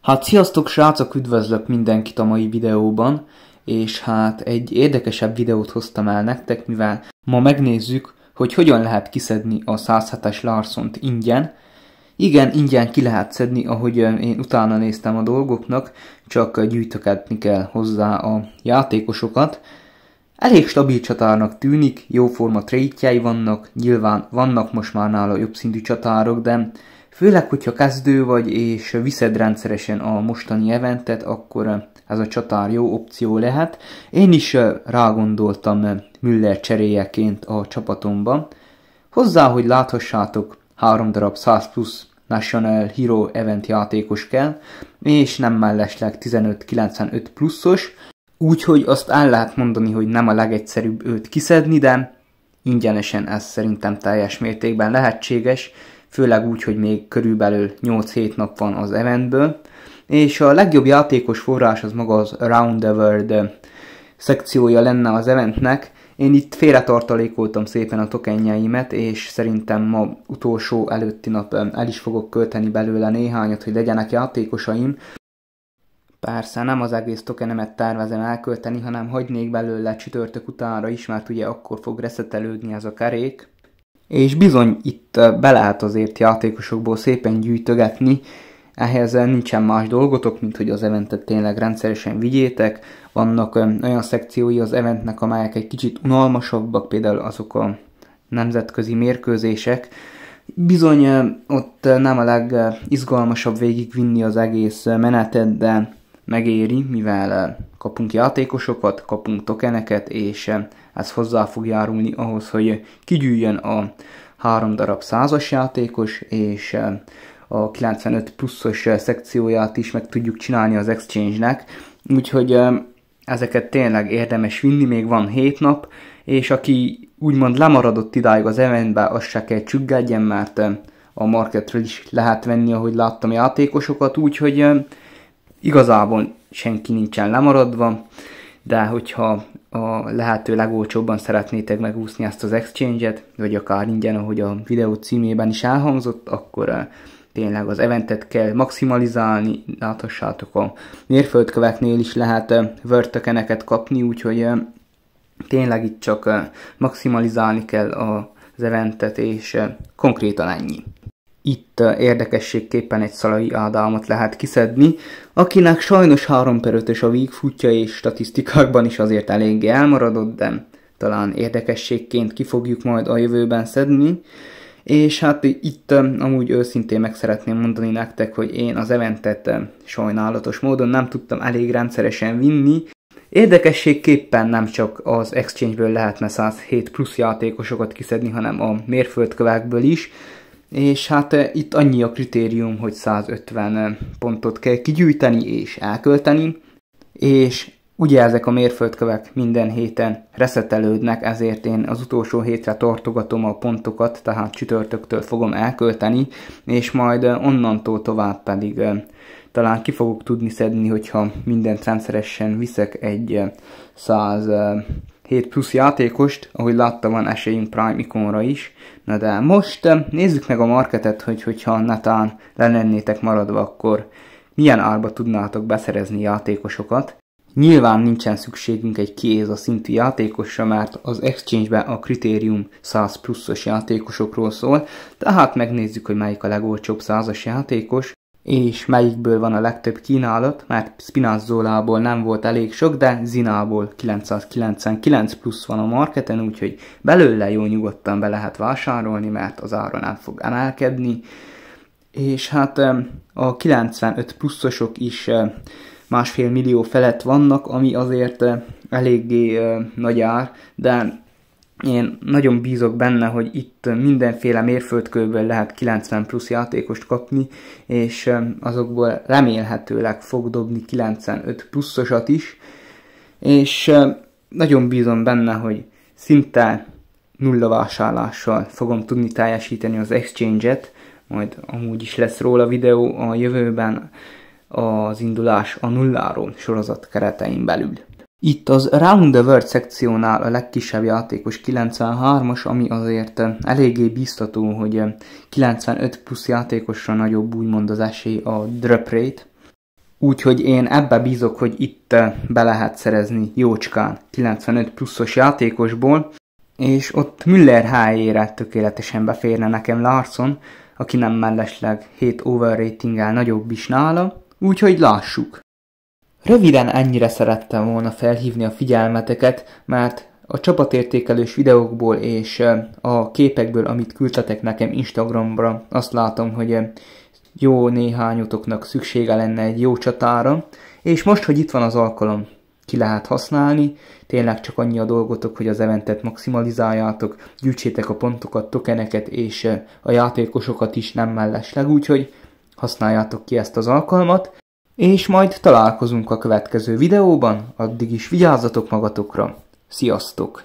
Hát sziasztok srácok, üdvözlök mindenkit a mai videóban, és hát egy érdekesebb videót hoztam el nektek, mivel ma megnézzük, hogy hogyan lehet kiszedni a 107-es Larsont ingyen. Igen, ingyen ki lehet szedni, ahogy én utána néztem a dolgoknak, csak gyűjtögetni kell hozzá a játékosokat. Elég stabil csatárnak tűnik, jóforma trétjei vannak, nyilván vannak most már nála jobb szintű csatárok, de Főleg, hogyha kezdő vagy és viszed rendszeresen a mostani eventet, akkor ez a csatár jó opció lehet. Én is eh, rágondoltam eh, Müller cseréjeként a csapatomban. Hozzá, hogy láthassátok, három darab 100 plusz National Hero Event játékos kell, és nem mellesleg 15-95 pluszos, úgyhogy azt el lehet mondani, hogy nem a legegyszerűbb őt kiszedni, de ingyenesen ez szerintem teljes mértékben lehetséges, főleg úgy, hogy még körülbelül 8-7 nap van az eventből, és a legjobb játékos forrás az maga az Around the World eh, szekciója lenne az eventnek. Én itt félretartalékoltam szépen a tokenjeimet, és szerintem ma utolsó előtti nap eh, el is fogok költeni belőle néhányat, hogy legyenek játékosaim. Persze nem az egész tokenemet tervezem elkölteni, hanem hagynék belőle csütörtök utánra is, mert ugye akkor fog reszetelődni ez a kerék és bizony itt be lehet azért játékosokból szépen gyűjtögetni, ehhez nincsen más dolgotok, mint hogy az eventet tényleg rendszeresen vigyétek. Vannak olyan szekciói az eventnek, amelyek egy kicsit unalmasabbak, például azok a nemzetközi mérkőzések. Bizony ott nem a legizgalmasabb végigvinni az egész menetet, de megéri, mivel eh, kapunk játékosokat, kapunk tokeneket, és eh, ez hozzá fog járulni ahhoz, hogy kigyűjjön a három darab százas játékos, és eh, a 95 pluszos szekcióját is meg tudjuk csinálni az exchange-nek, úgyhogy ezeket tényleg érdemes vinni, még van 7 nap, és aki úgymond lemaradott idáig az eventbe, az se kell csüggedjen, mert a marketről is lehet venni, ahogy láttam játékosokat, úgyhogy Igazából senki nincsen lemaradva, de hogyha a lehető legolcsóbban szeretnétek megúszni ezt az exchange-et, vagy akár ingyen, ahogy a videó címében is elhangzott, akkor eh, tényleg az eventet kell maximalizálni, láthassátok a mérföldköveknél is lehet vörtökeneket eh, kapni, úgyhogy eh, tényleg itt csak maximalizálni kell az eventet, és konkrétan ennyi. Itt érdekességképpen egy Szalai Ádámot lehet kiszedni, akinek sajnos 3 per 5 a víg futja és statisztikákban is azért eléggé elmaradott, de talán érdekességként ki fogjuk majd a jövőben szedni. És hát itt amúgy őszintén meg szeretném mondani nektek, hogy én az eventet sajnálatos módon nem tudtam elég rendszeresen vinni. Érdekességképpen nem csak az Exchange-ből lehetne 107 plusz játékosokat kiszedni, hanem a mérföldkövekből is, és hát eh, itt annyi a kritérium, hogy 150 eh, pontot kell kigyűjteni és elkölteni, és ugye ezek a mérföldkövek minden héten reszetelődnek, ezért én az utolsó hétre tartogatom a pontokat, tehát csütörtöktől fogom elkölteni, és majd eh, onnantól tovább pedig talán ki fogok tudni szedni, hogyha mindent rendszeresen viszek egy 100 7 plusz játékost, ahogy látta van esélyünk Prime ikonra is. Na de most eh, nézzük meg a marketet, hogy hogyha netán lennétek maradva, akkor milyen árba tudnátok beszerezni játékosokat. Nyilván nincsen szükségünk egy a szintű játékosra, mert az exchange-ben a kritérium 100 pluszos játékosokról szól, tehát megnézzük, hogy melyik a legolcsóbb 100 játékos, és melyikből van a legtöbb kínálat, mert Spinazzolából nem volt elég sok, de Zinából 999 plusz van a marketen, úgyhogy belőle jó nyugodtan be lehet vásárolni, mert az ára nem fog emelkedni. És hát a 95 pluszosok is másfél millió felett vannak, ami azért eléggé nagy ár, de én nagyon bízok benne, hogy itt mindenféle mérföldkőből lehet 90 plusz játékost kapni, és azokból remélhetőleg fog dobni 95 pluszosat is, és nagyon bízom benne, hogy szinte nulla vásárlással fogom tudni teljesíteni az exchange-et, majd amúgy is lesz róla videó a jövőben az indulás a nulláról sorozat keretein belül. Itt az Round the World szekciónál a legkisebb játékos 93-as, ami azért eléggé biztató, hogy 95 plusz játékosra nagyobb úgymond az esély a drop rate. Úgyhogy én ebbe bízok, hogy itt be lehet szerezni jócskán 95 pluszos játékosból, és ott Müller helyére tökéletesen beférne nekem Larson, aki nem mellesleg 7 overratinggel nagyobb is nála, úgyhogy lássuk. Röviden ennyire szerettem volna felhívni a figyelmeteket, mert a csapatértékelős videókból és a képekből, amit küldtetek nekem Instagramra, azt látom, hogy jó néhányotoknak szüksége lenne egy jó csatára, és most, hogy itt van az alkalom, ki lehet használni, tényleg csak annyi a dolgotok, hogy az eventet maximalizáljátok, gyűjtsétek a pontokat, tokeneket és a játékosokat is nem mellesleg, úgyhogy használjátok ki ezt az alkalmat, és majd találkozunk a következő videóban, addig is vigyázzatok magatokra. Sziasztok!